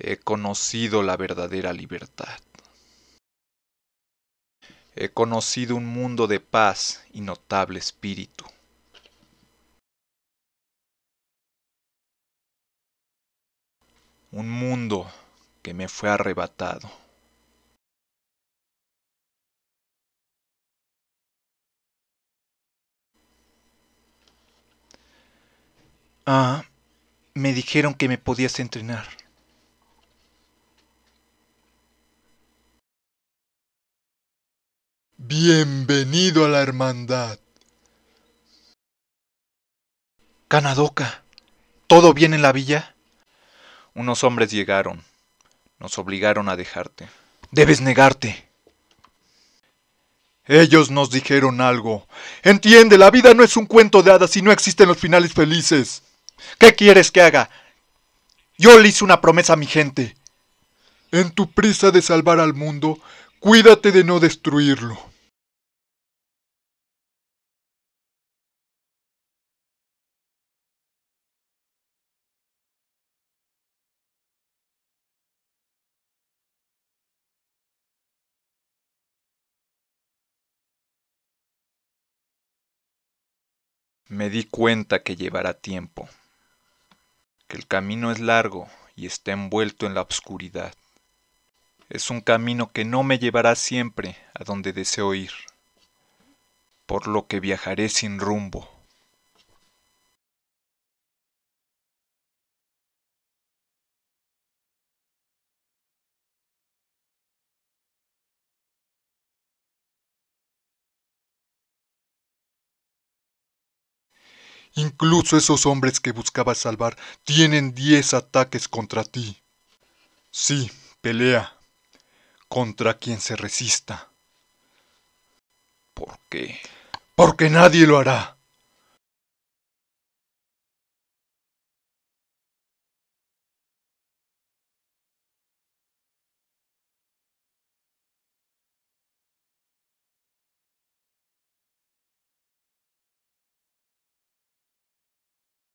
he conocido la verdadera libertad. He conocido un mundo de paz y notable espíritu. Un mundo que me fue arrebatado. Ah, me dijeron que me podías entrenar. Bienvenido a la hermandad. Canadoca, ¿todo bien en la villa? Unos hombres llegaron. Nos obligaron a dejarte. Debes negarte. Ellos nos dijeron algo. Entiende, la vida no es un cuento de hadas y no existen los finales felices. ¿Qué quieres que haga? Yo le hice una promesa a mi gente. En tu prisa de salvar al mundo, Cuídate de no destruirlo. Me di cuenta que llevará tiempo, que el camino es largo y está envuelto en la oscuridad es un camino que no me llevará siempre a donde deseo ir, por lo que viajaré sin rumbo. Incluso esos hombres que buscaba salvar tienen diez ataques contra ti. Sí, pelea, contra quien se resista. ¿Por qué? Porque nadie lo hará.